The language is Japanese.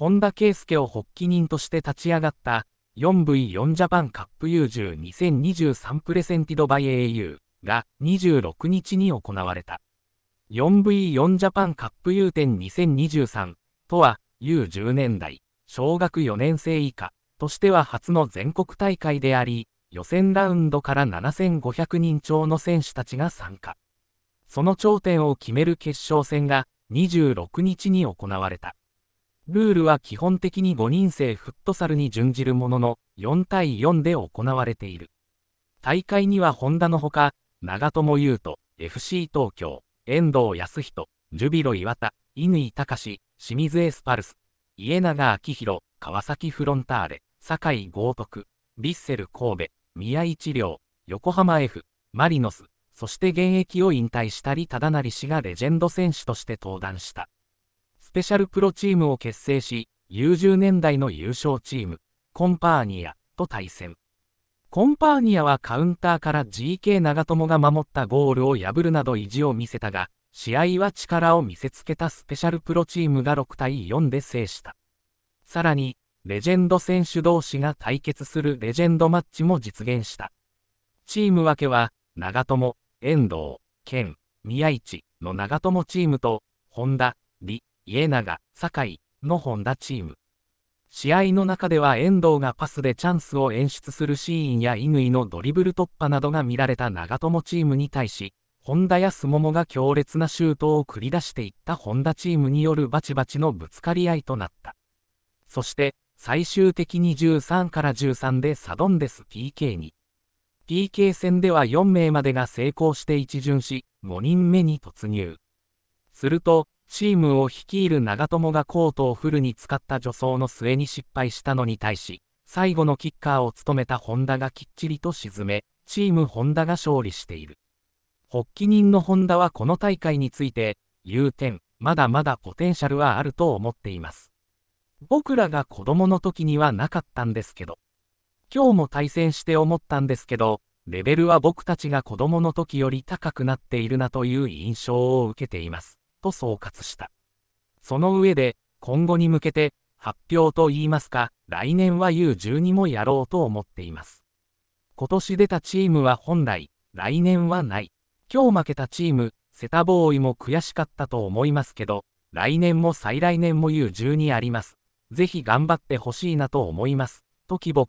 本田圭介を発起人として立ち上がった 4V4 ジャパンカップ U102023 プレセンティドバイ AU が26日に行われた。4V4 ジャパンカップ U102023 とは U10 年代、小学4年生以下としては初の全国大会であり、予選ラウンドから7500人超の選手たちが参加。その頂点を決める決勝戦が26日に行われた。ルールは基本的に5人制フットサルに準じるものの、4対4で行われている。大会にはホンダのほか、長友佑都、FC 東京、遠藤康人、ジュビロ岩田、乾隆、清水エスパルス、家永明宏、川崎フロンターレ、酒井豪徳、ヴィッセル神戸、宮市良、横浜 F、マリノス、そして現役を引退したり忠成氏がレジェンド選手として登壇した。スペシャルプロチームを結成し、U10 年代の優勝チーム、コンパーニアと対戦。コンパーニアはカウンターから GK 長友が守ったゴールを破るなど意地を見せたが、試合は力を見せつけたスペシャルプロチームが6対4で制した。さらに、レジェンド選手同士が対決するレジェンドマッチも実現した。チーム分けは、長友、遠藤、健、宮市の長友チームと、本田、李、家永、酒井の本田チーム。試合の中では遠藤がパスでチャンスを演出するシーンや乾のドリブル突破などが見られた長友チームに対し、本田やすももが強烈なシュートを繰り出していった本田チームによるバチバチのぶつかり合いとなった。そして、最終的に13から13でサドンデス PK に。PK 戦では4名までが成功して一巡し、5人目に突入。すると、チームを率いる長友がコートをフルに使った助走の末に失敗したのに対し、最後のキッカーを務めたホンダがきっちりと沈め、チームホンダが勝利している。発起人のホンダはこの大会について、有点、まだまだポテンシャルはあると思っています。僕らが子供の時にはなかったんですけど。今日も対戦して思ったんですけど、レベルは僕たちが子供の時より高くなっているなという印象を受けています。と総括した。その上で、今後に向けて、発表といいますか、来年は U12 もやろうと思っています。今年出たチームは本来、来年はない。今日負けたチーム、セタボーイも悔しかったと思いますけど、来年も再来年も U12 あります。ぜひ頑張ってほしいなと思います。と希望